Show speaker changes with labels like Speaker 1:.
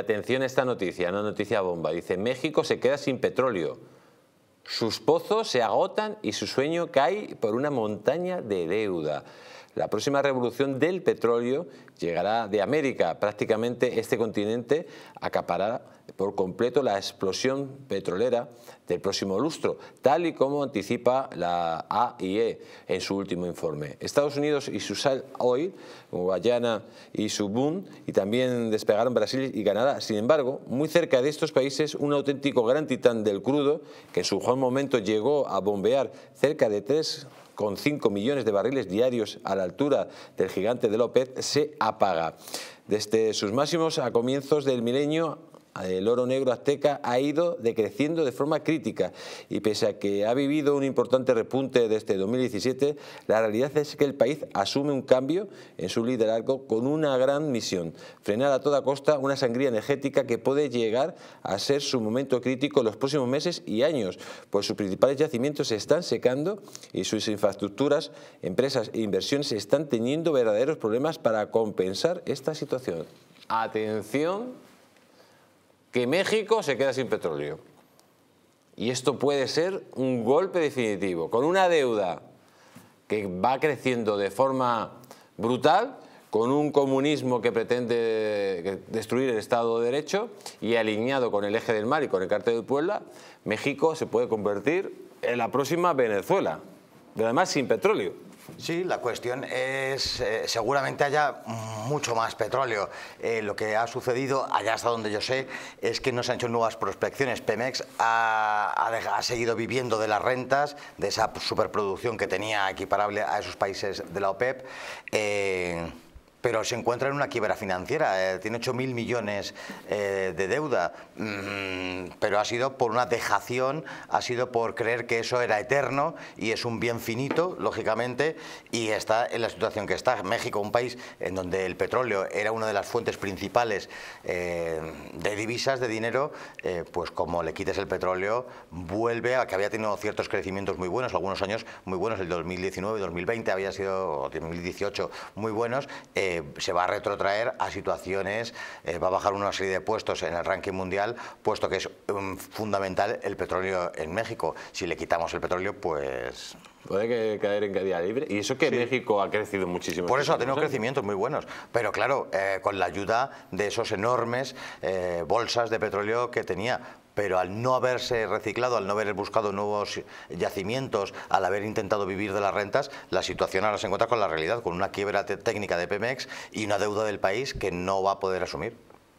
Speaker 1: Atención a esta noticia, una noticia bomba. Dice, México se queda sin petróleo. Sus pozos se agotan y su sueño cae por una montaña de deuda. La próxima revolución del petróleo llegará de América. Prácticamente este continente acapará por completo la explosión petrolera del próximo lustro, tal y como anticipa la AIE en su último informe. Estados Unidos y su sal hoy, Guayana y su Boom, y también despegaron Brasil y Canadá. Sin embargo, muy cerca de estos países, un auténtico gran titán del crudo, que en su buen momento llegó a bombear cerca de 3,5 millones de barriles diarios a la altura del gigante de López, se apaga. Desde sus máximos a comienzos del milenio el oro negro azteca ha ido decreciendo de forma crítica y pese a que ha vivido un importante repunte desde 2017, este la realidad es que el país asume un cambio en su liderazgo con una gran misión, frenar a toda costa una sangría energética que puede llegar a ser su momento crítico en los próximos meses y años, pues sus principales yacimientos se están secando y sus infraestructuras, empresas e inversiones están teniendo verdaderos problemas para compensar esta situación. Atención que México se queda sin petróleo. Y esto puede ser un golpe definitivo, con una deuda que va creciendo de forma brutal, con un comunismo que pretende eh, destruir el Estado de Derecho y alineado con el eje del mar y con el cartel de Puebla, México se puede convertir
Speaker 2: en la próxima Venezuela, además sin petróleo. Sí, la cuestión es, eh, seguramente haya mucho más petróleo. Eh, lo que ha sucedido, allá hasta donde yo sé, es que no se han hecho nuevas prospecciones. Pemex ha, seguido viviendo de las rentas, de esa superproducción que tenía equiparable a esos países de la OPEP. E pero se encuentra en una quiebra financiera, eh, tiene 8.000 millones eh, de deuda, mm, pero ha sido por una dejación, ha sido por creer que eso era eterno y es un bien finito, lógicamente, y está en la situación que está. México, un país en donde el petróleo era una de las fuentes principales eh, de divisas, de dinero, pues como le quites el petróleo, vuelve a que había tenido ciertos crecimientos muy buenos, algunos años muy buenos, el 2019, 2020 había sido, 2018 muy buenos, se va a retrotraer a situaciones, eh, va a bajar una serie de puestos en el ranking mundial, puesto que es mm, fundamental el petróleo en México. Si le quitamos el petróleo, pues... Puede que caer en caída libre. Y eso que México ha crecido muchísimo. Por eso ha tenido crecimientos muy buenos. Pero claro, eh, con la ayuda de esos enormes eh, bolsas de petróleo que tenía pero al no haberse reciclado, al no haber buscado nuevos yacimientos, al haber intentado vivir de las rentas, la situación ahora se encuentra con la realidad, con una quiebra técnica de Pemex y una deuda del país que no va a poder asumir.